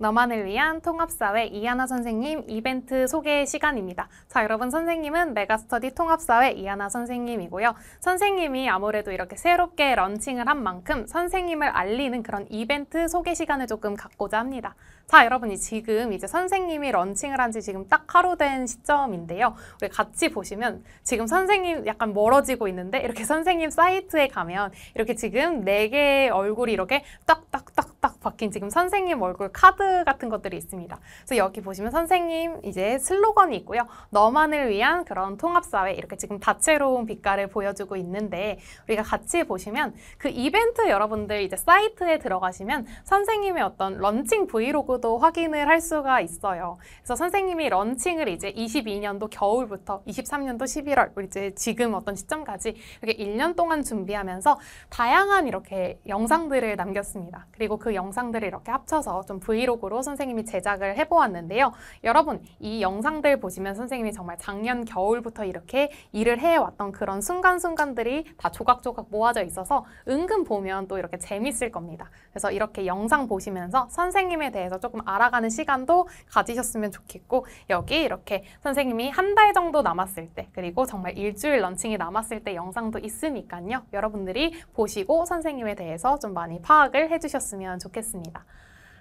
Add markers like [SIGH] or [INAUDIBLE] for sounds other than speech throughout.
너만을 위한 통합사회 이하나 선생님 이벤트 소개 시간입니다. 자, 여러분 선생님은 메가스터디 통합사회 이하나 선생님이고요. 선생님이 아무래도 이렇게 새롭게 런칭을 한 만큼 선생님을 알리는 그런 이벤트 소개 시간을 조금 갖고자 합니다. 자, 여러분이 지금 이제 선생님이 런칭을 한 지 지금 딱 하루 된 시점인데요. 우리 같이 보시면 지금 선생님 약간 멀어지고 있는데 이렇게 선생님 사이트에 가면 이렇게 지금 4개의 얼굴이 이렇게 딱딱딱 적힌 지금 선생님 얼굴 카드 같은 것들이 있습니다. 그래서 여기 보시면 선생님 이제 슬로건이 있고요. 너만을 위한 그런 통합사회 이렇게 지금 다채로운 빛깔을 보여주고 있는데 우리가 같이 보시면 그 이벤트 여러분들 이제 사이트에 들어가시면 선생님의 어떤 런칭 브이로그도 확인을 할 수가 있어요. 그래서 선생님이 런칭을 이제 22년도 겨울부터 23년도 11월 이제 지금 어떤 시점까지 이렇게 1년 동안 준비하면서 다양한 이렇게 영상들을 남겼습니다. 그리고 그 영상 영상들을 이렇게 합쳐서 좀 브이로그로 선생님이 제작을 해보았는데요. 여러분 이 영상들 보시면 선생님이 정말 작년 겨울부터 이렇게 일을 해왔던 그런 순간순간들이 다 조각조각 모아져 있어서 은근 보면 또 이렇게 재밌을 겁니다. 그래서 이렇게 영상 보시면서 선생님에 대해서 조금 알아가는 시간도 가지셨으면 좋겠고 여기 이렇게 선생님이 한 달 정도 남았을 때 그리고 정말 일주일 런칭이 남았을 때 영상도 있으니까요. 여러분들이 보시고 선생님에 대해서 좀 많이 파악을 해주셨으면 좋겠습니다. 있습니다.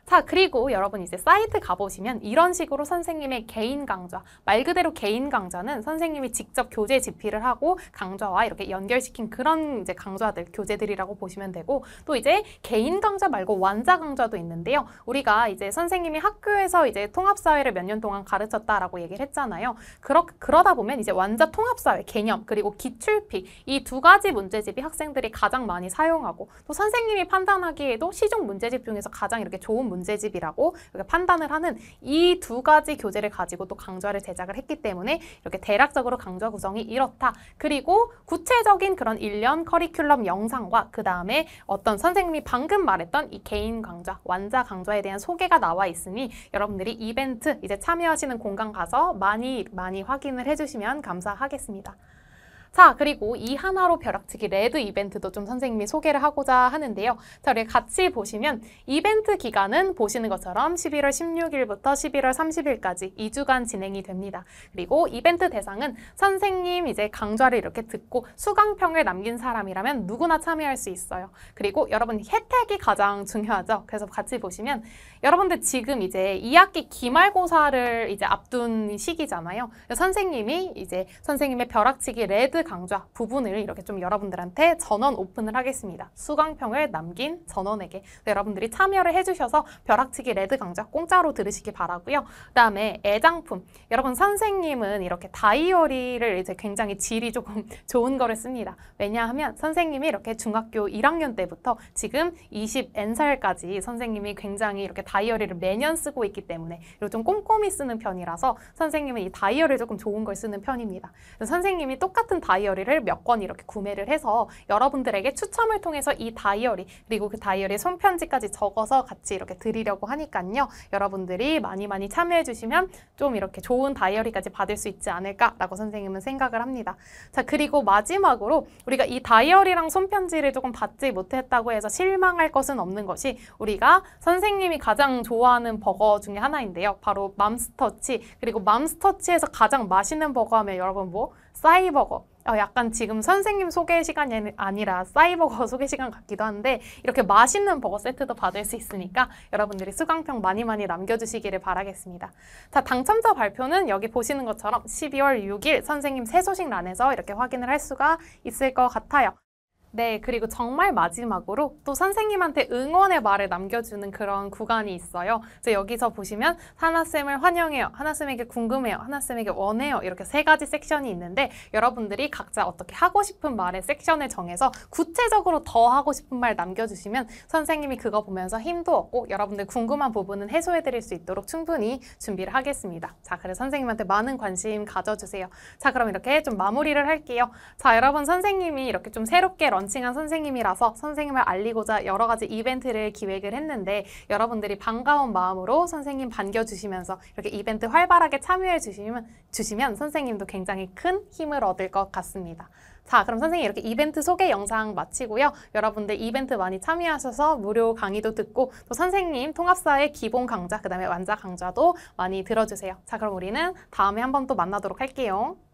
자, 그리고 여러분 이제 사이트 가보시면 이런 식으로 선생님의 개인 강좌, 말 그대로 개인 강좌는 선생님이 직접 교재 집필을 하고 강좌와 이렇게 연결시킨 그런 이제 강좌들, 교재들이라고 보시면 되고 또 이제 개인 강좌 말고 완자 강좌도 있는데요. 우리가 이제 선생님이 학교에서 이제 통합사회를 몇 년 동안 가르쳤다라고 얘기를 했잖아요. 그러, 그러다 보면 이제 완자 통합사회 개념 그리고 기출픽 이두 가지 문제집이 학생들이 가장 많이 사용하고 또 선생님이 판단하기에도 시중 문제집 중에서 가장 이렇게 좋은 문제집 문제집이라고 이렇게 판단을 하는 이 두 가지 교재를 가지고 또 강좌를 제작을 했기 때문에 이렇게 대략적으로 강좌 구성이 이렇다. 그리고 구체적인 그런 일련 커리큘럼 영상과 그 다음에 어떤 선생님이 방금 말했던 이 개인 강좌, 완자 강좌에 대한 소개가 나와 있으니 여러분들이 이벤트 이제 참여하시는 공간 가서 많이 많이 확인을 해주시면 감사하겠습니다. 자, 그리고 이 하나로 벼락치기 레드 이벤트도 좀 선생님이 소개를 하고자 하는데요. 자, 우리 같이 보시면 이벤트 기간은 보시는 것처럼 11월 16일부터 11월 30일까지 2주간 진행이 됩니다. 그리고 이벤트 대상은 선생님 이제 강좌를 이렇게 듣고 수강평을 남긴 사람이라면 누구나 참여할 수 있어요. 그리고 여러분 혜택이 가장 중요하죠. 그래서 같이 보시면 여러분들 지금 이제 2학기 기말고사를 이제 앞둔 시기잖아요. 선생님이 이제 선생님의 벼락치기 레드 스킬 강좌 부분을 이렇게 좀 여러분들한테 전원 오픈을 하겠습니다. 수강평을 남긴 전원에게 네, 여러분들이 참여를 해주셔서 벼락치기 레드 강좌 공짜로 들으시기 바라고요. 그다음에 애장품 여러분 선생님은 이렇게 다이어리를 이제 굉장히 질이 조금 [LAUGHS] 좋은 거를 씁니다. 왜냐하면 선생님이 이렇게 중학교 1학년 때부터 지금 20N살까지 선생님이 굉장히 이렇게 다이어리를 매년 쓰고 있기 때문에 그리고 좀 꼼꼼히 쓰는 편이라서 선생님은 이 다이어리를 조금 좋은 걸 쓰는 편입니다. 선생님이 똑같은 다이어리를 몇 권 이렇게 구매를 해서 여러분들에게 추첨을 통해서 이 다이어리 그리고 그 다이어리 손편지까지 적어서 같이 이렇게 드리려고 하니까요. 여러분들이 많이 많이 참여해 주시면 좀 이렇게 좋은 다이어리까지 받을 수 있지 않을까라고 선생님은 생각을 합니다. 자 그리고 마지막으로 우리가 이 다이어리랑 손편지를 조금 받지 못했다고 해서 실망할 것은 없는 것이 우리가 선생님이 가장 좋아하는 버거 중에 하나인데요. 바로 맘스터치 그리고 맘스터치에서 가장 맛있는 버거 하면 여러분 뭐? 싸이버거 어, 약간 지금 선생님 소개 시간이 아니라 사이버거 소개 시간 같기도 한데 이렇게 맛있는 버거 세트도 받을 수 있으니까 여러분들이 수강평 많이 많이 남겨주시기를 바라겠습니다. 자, 당첨자 발표는 여기 보시는 것처럼 12월 6일 선생님 새 소식란에서 이렇게 확인을 할 수가 있을 것 같아요. 네, 그리고 정말 마지막으로 또 선생님한테 응원의 말을 남겨주는 그런 구간이 있어요. 그래서 여기서 보시면 하나쌤을 환영해요, 하나쌤에게 궁금해요, 하나쌤에게 원해요 이렇게 세 가지 섹션이 있는데 여러분들이 각자 어떻게 하고 싶은 말의 섹션을 정해서 구체적으로 더 하고 싶은 말 남겨주시면 선생님이 그거 보면서 힘도 얻고 여러분들 궁금한 부분은 해소해드릴 수 있도록 충분히 준비를 하겠습니다. 자, 그래서 선생님한테 많은 관심 가져주세요. 자, 그럼 이렇게 좀 마무리를 할게요. 자, 여러분 선생님이 이렇게 좀 새롭게 런칭한 선생님이라서 선생님을 알리고자 여러 가지 이벤트를 기획을 했는데 여러분들이 반가운 마음으로 선생님 반겨주시면서 이렇게 이벤트 활발하게 참여해 주시면, 주시면 선생님도 굉장히 큰 힘을 얻을 것 같습니다. 자, 그럼 선생님 이렇게 이벤트 소개 영상 마치고요. 여러분들 이벤트 많이 참여하셔서 무료 강의도 듣고 또 선생님 통합사의 기본 강좌, 그 다음에 완자 강좌도 많이 들어주세요. 자, 그럼 우리는 다음에 한 번 또 만나도록 할게요.